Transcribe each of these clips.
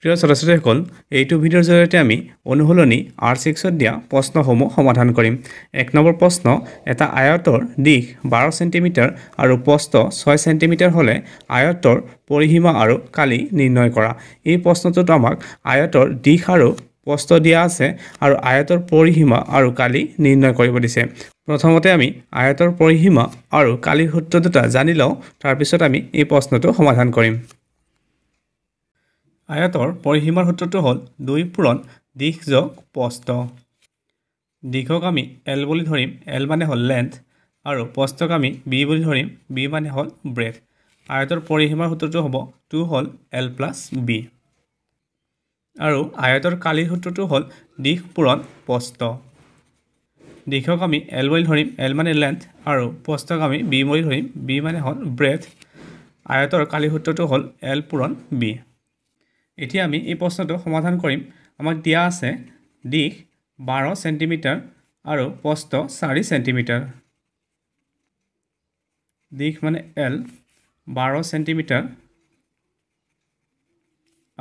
প্রিয় ছাত্রছাত্রীসকল এইটো ভিডিওর জড়িয়ে আমি অনুশীলনী আর সিক্সত দিয়া প্রশ্নসমূহ সমাধান করিম এক নম্বর প্রশ্ন এটা আয়তর দিশ বারো সেন্টিমিটার আর প্রস্থ ছয় সেন্টিমিটার হলে আয়তর পরিসীমা আর কালি নির্ণয় করা এই প্রশ্নটুত আমাক আয়তর দিশ আর প্রস্থ দিয়া আছে আর আয়তর পরিসীমা আর কালি নির্ণয় করব দিছে প্রথমতে আমি আয়তর পরিসীমা আর কালির সূত্র দুটা জানি লো তারপর আমি এই প্রশ্নটি সমাধান করিম আয়তৰ পৰিসীমাৰ সূত্ৰটো হ'ল দুই পূৰণ দিশ য পষ্ট দীঘক আমি এল বুলি ধৰিম এল মানে হ'ল লেন্থ আৰু পষ্টক আমি বি বুলি ধৰিম বি মানে হ'ল ব্ৰেথ আয়তৰ পৰিসীমাৰ সূত্ৰটো হ'ব টু হ'ল এল প্লাছ বি আৰু আয়তৰ কালিৰ সূত্ৰটো হ'ল দিশ পূৰণ পষ্ট দীঘক আমি এল বুলি ধৰিম এল মানে লেন্থ আৰু পষ্টক আমি বি বুলি ধৰিম বি মানে হ'ল ব্ৰেথ আয়তৰ কালিৰ সূত্ৰটো হ'ল এল পূৰণ বি এতিয়া আমি এই প্ৰশ্নটো সমাধান কৰিম আমাক দিয়া আছে দিশ বাৰ চেণ্টিমিটাৰ আৰু পষ্ট চাৰি চেণ্টিমিটাৰ দিশ মানে এল বাৰ চেণ্টিমিটাৰ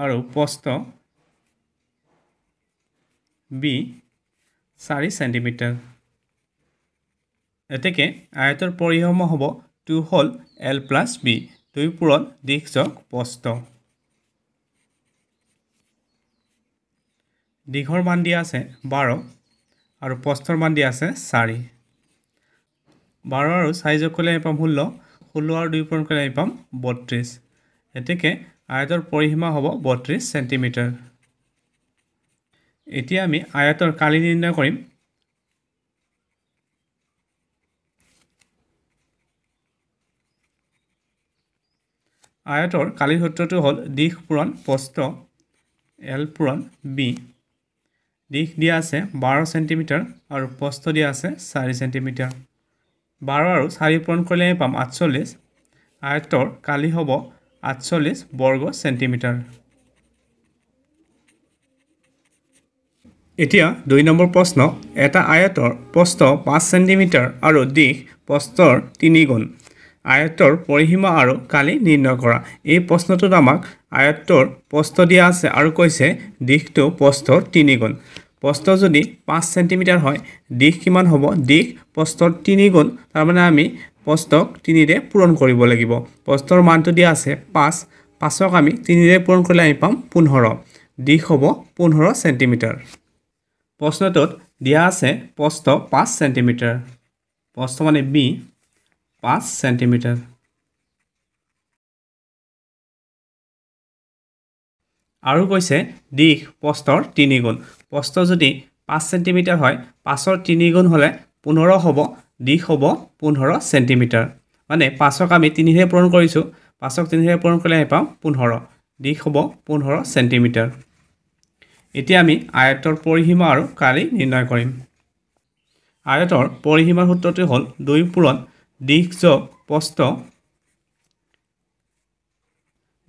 আৰু পষ্ট বি চাৰি চেণ্টিমিটাৰ এতেকে আয়তৰ পৰিসমূহ হ'ব টু হ'ল এল প্লাছ বি দুই পূৰণ দিশ যক পষ্ট দীঘৰ মান দিয়া আছে বাৰ আৰু প্ৰস্থৰ মান দিয়া আছে চাৰি বাৰ আৰু চাৰিজক কৰিলে আমি পাম ষোল্ল ষোল্ল আৰু দুই পূৰণ কৰিলে আমি পাম বত্ৰিছ গতিকে আয়তৰ পৰিসীমা হ'ব বত্ৰিছ চেণ্টিমিটাৰ এতিয়া আমি আয়তৰ কালি নিৰ্ণয় কৰিম আয়তৰ কালি সূত্ৰটো হ'ল দিশ পূৰণ প্ৰস্থ এল পূৰণ বি দিশ দিয়া আছে বাৰ চেণ্টিমিটাৰ আৰু প্ৰস্থ দিয়া আছে চাৰি চেণ্টিমিটাৰ বাৰ আৰু চাৰি পূৰণ কৰিলে আমি পাম আঠচল্লিছ আয়তৰ কালি হ'ব আঠচল্লিছ বৰ্গ চেণ্টিমিটাৰ এতিয়া দুই নম্বৰ প্ৰশ্ন এটা আয়তৰ প্ৰস্থ পাঁচ চেণ্টিমিটাৰ আৰু দিশ প্ৰস্থৰ তিনিগুণ আয়ত্তৰ পৰিসীমা আৰু কালি নিৰ্ণয় কৰা এই প্ৰশ্নটোত আমাক আয়ত্তৰ প্ৰশ্ন দিয়া আছে আৰু কৈছে দিশটো প্ৰস্থৰ তিনিগুণ প্ৰস্থ যদি পাঁচ চেণ্টিমিটাৰ হয় দিশ কিমান হ'ব দিশ প্ৰস্থৰ তিনিগুণ তাৰমানে আমি প্ৰস্তক তিনিৰে পূৰণ কৰিব লাগিব প্ৰশ্নৰ মানটো দিয়া আছে পাঁচ পাঁচক আমি তিনিৰে পূৰণ কৰিলে আমি পাম পোন্ধৰ দিশ হ'ব পোন্ধৰ চেণ্টিমিটাৰ প্ৰশ্নটোত দিয়া আছে প্ৰস্থ পাঁচ চেণ্টিমিটাৰ প্ৰশ্ন মানে বি পাঁচ চেণ্টিমিটাৰ আৰু কৈছে দিশ পষ্টৰ তিনিগুণ পষ্ট যদি পাঁচ চেণ্টিমিটাৰ হয় পাঁচৰ তিনিগুণ হ'লে পোন্ধৰ হ'ব দিশ হ'ব পোন্ধৰ চেণ্টিমিটাৰ মানে পাঁচক আমি তিনিহে পূৰণ কৰিছোঁ পাঁচক তিনিহে পূৰণ কৰিলে আমি পাওঁ পোন্ধৰ দিশ হ'ব পোন্ধৰ চেণ্টিমিটাৰ এতিয়া আমি আয়তৰ পৰিসীমা আৰু কালি নিৰ্ণয় কৰিম আয়তৰ পৰিসীমাৰ সূত্ৰটো হ'ল দুই পূৰণ দিশ পষ্ট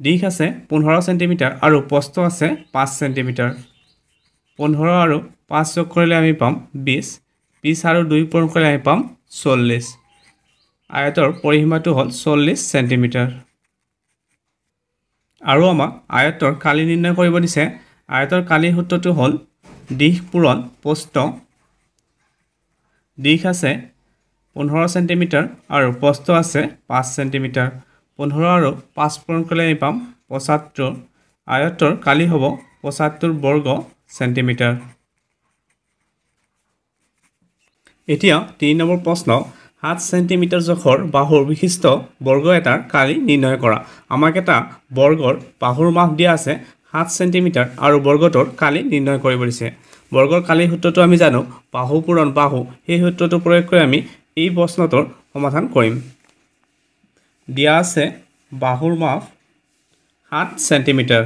দিশ আছে পোন্ধৰ চেণ্টিমিটাৰ আৰু পষ্ট আছে পাঁচ চেণ্টিমিটাৰ পোন্ধৰ আৰু পাঁচ যোগ কৰিলে আমি পাম বিছ বিছ আৰু দুই পূৰণ কৰিলে আমি পাম চল্লিছ আয়তৰ পৰিসীমাটো হ'ল চল্লিছ চেণ্টিমিটাৰ আৰু আমাক আয়তৰ কালি নিৰ্ণয় কৰিব দিছে আয়তৰ কালি সূত্ৰটো হ'ল দিশ পূৰণ পষ্ট দিশ আছে পোন্ধৰ চেণ্টিমিটাৰ আৰু প্ৰস্থ আছে পাঁচ চেণ্টিমিটাৰ পোন্ধৰ আৰু পাঁচ পূৰণ কৰিলে আমি পাম পঁচাত্তৰ আয়ত্তৰ কালি হ'ব পঁচাত্তৰ বৰ্গ চেণ্টিমিটাৰ এতিয়া তিনি নম্বৰ প্ৰশ্ন সাত চেণ্টিমিটাৰ জোখৰ বাহুৰ বিশিষ্ট বৰ্গ এটাৰ কালি নিৰ্ণয় কৰা আমাক এটা বৰ্গৰ বাহুৰ মাহ দিয়া আছে সাত চেণ্টিমিটাৰ আৰু বৰ্গটোৰ কালি নিৰ্ণয় কৰিব দিছে বৰ্গৰ কালি সূত্ৰটো আমি জানো বাহু পূৰণ বাহু সেই সূত্ৰটো প্ৰয়োগ কৰি আমি এই প্ৰশ্নটোৰ সমাধান কৰিম দিয়া আছে বাহুৰ মাপ সাত ছেণ্টিমিটাৰ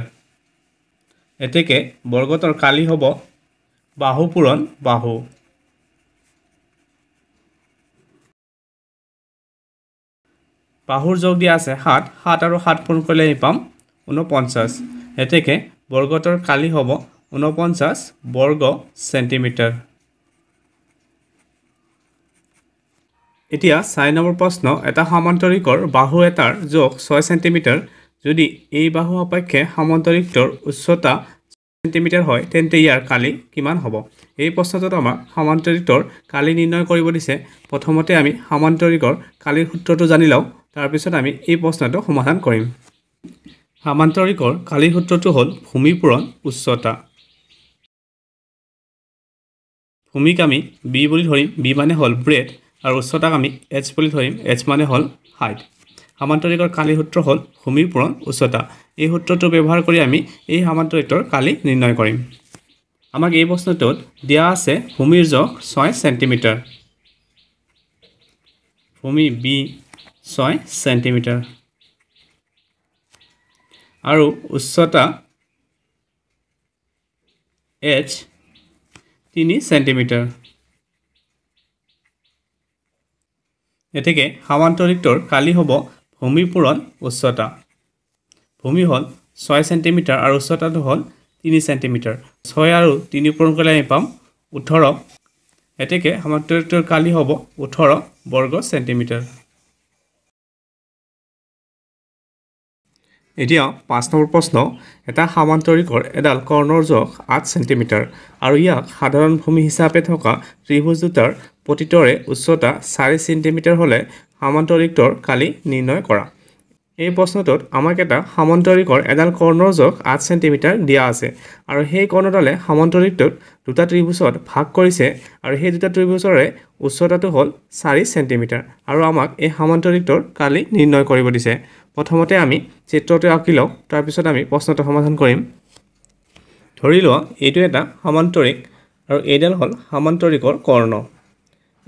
এতেকে বৰ্গতৰ কালি হ'ব বাহু পূৰণ বাহু বাহুৰ যোগ দিয়া আছে সাত সাত আৰু সাত পূৰণ কৰিলে আমি পাম ঊনপঞ্চাছ এতেকে বৰ্গতৰ কালি হ'ব ঊনপঞ্চাছ বৰ্গ ছেণ্টিমিটাৰ এতিয়া চাৰি নম্বৰ প্ৰশ্ন এটা সামান্তৰিকৰ বাহু এটাৰ যোগ ছয় চেণ্টিমিটাৰ যদি এই বাহু সাপেক্ষে সামান্তৰিকটোৰ উচ্চতা চেণ্টিমিটাৰ হয় তেন্তে ইয়াৰ কালি কিমান হ'ব এই প্ৰশ্নটোত আমাক সামান্তৰিকটোৰ কালি নিৰ্ণয় কৰিব দিছে প্ৰথমতে আমি সামান্তৰিকৰ কালিৰ সূত্ৰটো জানি লওঁ তাৰপিছত আমি এই প্ৰশ্নটো সমাধান কৰিম সামান্তৰিকৰ কালিৰ সূত্ৰটো হ'ল ভূমিপূৰণ উচ্চতা ভূমিক আমি বি বুলি ধৰিম বি মানে হ'ল ব্ৰেড আৰু উচ্চতাক আমি এইচ বুলি ধৰিম এইচ মানে হ'ল হাইট সামান্তৰিকৰ কালি সূত্ৰ হ'ল ভূমিৰ পূৰণ উচ্চতা এই সূত্ৰটো ব্যৱহাৰ কৰি আমি এই সামান্তৰিকৰ কালি নিৰ্ণয় কৰিম আমাক এই প্ৰশ্নটোত দিয়া আছে ভূমিৰ জখ ছয় চেণ্টিমিটাৰ ভূমি বি ছয় চেণ্টিমিটাৰ আৰু উচ্চতা এইচ তিনি চেণ্টিমিটাৰ গতিকে সামান্তৰিকটোৰ কালি হ'ব ভূমিপূৰণ উচ্চতা ভূমি হ'ল ছয় চেণ্টিমিটাৰ আৰু উচ্চতাটো হ'ল তিনি চেণ্টিমিটাৰ ছয় আৰু তিনি পূৰণ কৰিলে আমি পাম ওঠৰ গতিকে সামান্তৰিকটোৰ কালি হ'ব ওঠৰ বৰ্গ চেণ্টিমিটাৰ এতিয়া পাঁচ নম্বৰ প্ৰশ্ন এটা সামান্তৰিকৰ এডাল কৰ্ণৰ জখ আঠ চেণ্টিমিটাৰ আৰু ইয়াক সাধাৰণ ভূমি হিচাপে থকা ত্ৰিভুজ দুটাৰ প্ৰতিটৰে উচ্চতা চাৰি চেণ্টিমিটাৰ হ'লে সামান্তৰিকটোৰ কালি নিৰ্ণয় কৰা এই প্ৰশ্নটোত আমাক এটা সামান্তৰিকৰ এডাল কৰ্ণৰ জখ আঠ চেণ্টিমিটাৰ দিয়া আছে আৰু সেই কৰ্ণডালে সামান্তৰিকটোত দুটা ত্ৰিভুজত ভাগ কৰিছে আৰু সেই দুটা ত্ৰিভুজৰে উচ্চতাটো হ'ল চাৰি চেণ্টিমিটাৰ আৰু আমাক এই সামান্তৰিকটোৰ কালি নিৰ্ণয় কৰিব দিছে প্ৰথমতে আমি চিত্ৰটো আঁকি লওঁ তাৰপিছত আমি প্ৰশ্নটো সমাধান কৰিম ধৰি লোৱা এইটো এটা সামান্তৰিক আৰু এইডাল হ'ল সামান্তৰিকৰ কৰ্ণ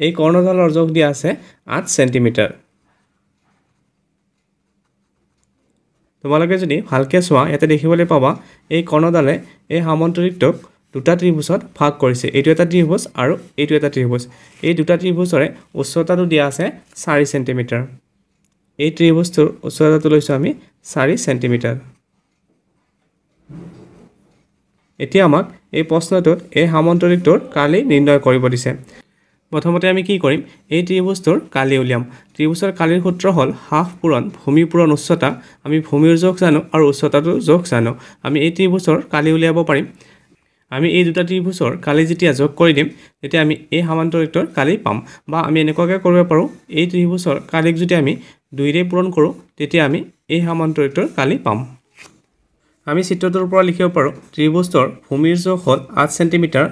এই কৰ্ণডালৰ জোখ দিয়া আছে আঠ চেণ্টিমিটাৰ তোমালোকে যদি ভালকৈ চোৱা ইয়াতে দেখিবলৈ পাবা এই কৰ্ণডালে এই সামান্তৰিকটোক দুটা ত্ৰিভুজত ভাগ কৰিছে এইটো এটা ত্ৰিভুজ আৰু এইটো এটা ত্ৰিভুজ এই দুটা ত্ৰিভুজৰে উচ্চতাটো দিয়া আছে চাৰি চেণ্টিমিটাৰ এই ত্ৰিভুজটোৰ উচ্চতাটো লৈছোঁ আমি চাৰি চেণ্টিমিটাৰ এতিয়া আমাক এই প্ৰশ্নটোত এই সামন্তৰিকটোৰ কালি নিৰ্ণয় কৰিব দিছে প্ৰথমতে আমি কি কৰিম এই ত্ৰিভুজটোৰ কালি উলিয়াম ত্ৰিভুজৰ কালিৰ সূত্ৰ হ'ল হাফ পূৰণ ভূমি পূৰণ উচ্চতা আমি ভূমিৰ যোগ জানো আৰু উচ্চতাটোৰ যোগ জানো আমি এই ত্ৰিভুজৰ কালি উলিয়াব পাৰিম আমি এই দুটা ত্ৰিভুজৰ কালি যেতিয়া যোগ কৰি দিম তেতিয়া আমি এই সামান্তৰিকটোৰ কালি পাম বা আমি এনেকুৱাকৈ কৰিব পাৰোঁ এই ত্ৰিভুজৰ কালিক যদি আমি দুইৰে পূৰণ কৰোঁ তেতিয়া আমি এই সামান্তৰিত্ৰ কালি পাম আমি চিত্ৰটোৰ পৰা লিখিব পাৰোঁ ত্ৰিভুজটোৰ ভূমিৰ জ হ'ল আঠ ছেণ্টিমিটাৰ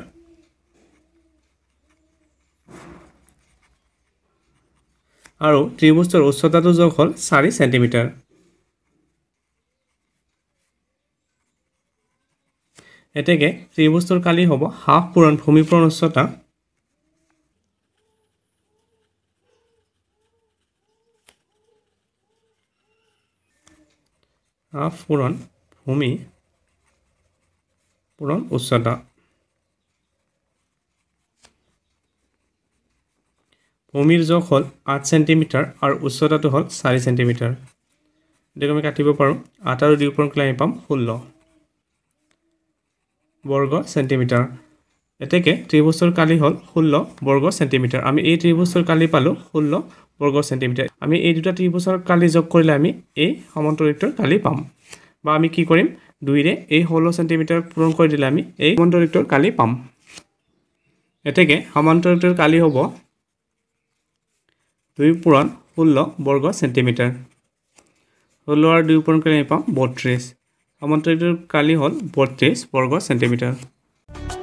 আৰু ত্ৰিভুজটোৰ উচ্চতাটো জগ হ'ল চাৰি ছেণ্টিমিটাৰ এতেকে ত্ৰিভুজটোৰ কালি হ'ব হাফ পূৰণ ভূমিপূৰণ উচ্চতা তাপ পূৰণ ভূমি পূৰণ উচ্চতা ভূমিৰ জখ হ'ল আঠ ছেণ্টিমিটাৰ আৰু উচ্চতাটো হ'ল চাৰি ছেণ্টিমিটাৰ গতিকে আমি কাটিব পাৰোঁ আঠ আৰু দুই পূৰণ কৰিলে আমি পাম ষোল্ল বৰ্গ ছেণ্টিমিটাৰ এতেকে ত্ৰিভুজৰ কালি হ'ল ষোল্ল বৰ্গ চেণ্টিমিটাৰ আমি এই ত্ৰিভুজৰ কালি পালোঁ ষোল্ল বৰ্গ চেণ্টিমিটাৰ আমি এই দুটা ত্ৰিভুজৰ কালি যোগ কৰিলে আমি এই সমন্তৰিক্তৰ কালি পাম বা আমি কি কৰিম দুইৰে এই ষোল্ল চেণ্টিমিটাৰ পূৰণ কৰি দিলে আমি এই সমন্তৰিক্তৰ কালি পাম এতেকে সমান্তৰিক্তৰ কালি হ'ব দুই পূৰণ ষোল্ল বৰ্গ চেণ্টিমিটাৰ ষোল্ল আৰু দুই পূৰণ কৰি আমি পাম বত্ৰিছ সমান্তৰিক্তৰ কালি হ'ল বত্ৰিছ বৰ্গ চেণ্টিমিটাৰ